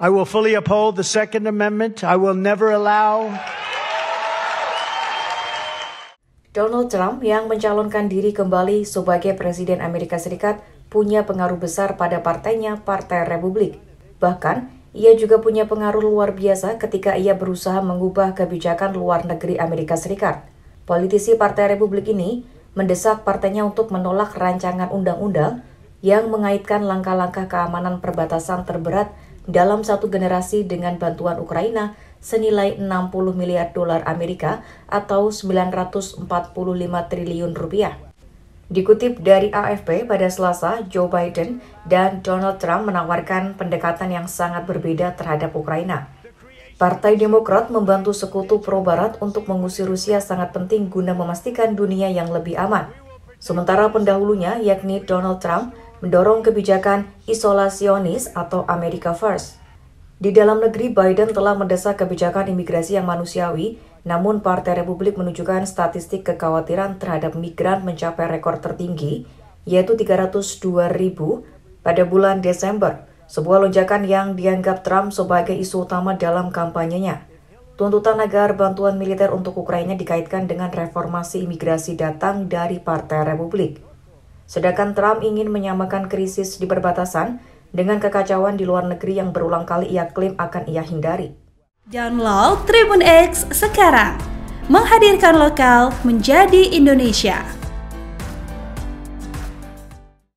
I will fully uphold the Second Amendment. I will never allow. Donald Trump yang mencalonkan diri kembali sebagai Presiden Amerika Serikat punya pengaruh besar pada partainya, Partai Republik. Bahkan, ia juga punya pengaruh luar biasa ketika ia berusaha mengubah kebijakan luar negeri Amerika Serikat. Politisi Partai Republik ini mendesak partainya untuk menolak rancangan undang-undang yang mengaitkan langkah-langkah keamanan perbatasan terberat dalam satu generasi dengan bantuan Ukraina senilai 60 miliar dolar Amerika atau 945 triliun rupiah. Dikutip dari AFP pada Selasa, Joe Biden dan Donald Trump menawarkan pendekatan yang sangat berbeda terhadap Ukraina. Partai Demokrat membantu sekutu pro-barat untuk mengusir Rusia sangat penting guna memastikan dunia yang lebih aman. Sementara pendahulunya, yakni Donald Trump, mendorong kebijakan isolasionis atau America First. Di dalam negeri, Biden telah mendesak kebijakan imigrasi yang manusiawi, namun Partai Republik menunjukkan statistik kekhawatiran terhadap migran mencapai rekor tertinggi, yaitu 302 ribu pada bulan Desember, sebuah lonjakan yang dianggap Trump sebagai isu utama dalam kampanyenya. Tuntutan agar bantuan militer untuk Ukraina dikaitkan dengan reformasi imigrasi datang dari Partai Republik. Sedangkan Trump ingin menyamakan krisis di perbatasan dengan kekacauan di luar negeri yang berulang kali ia klaim akan ia hindari. Download Tribun X sekarang, menghadirkan lokal menjadi Indonesia.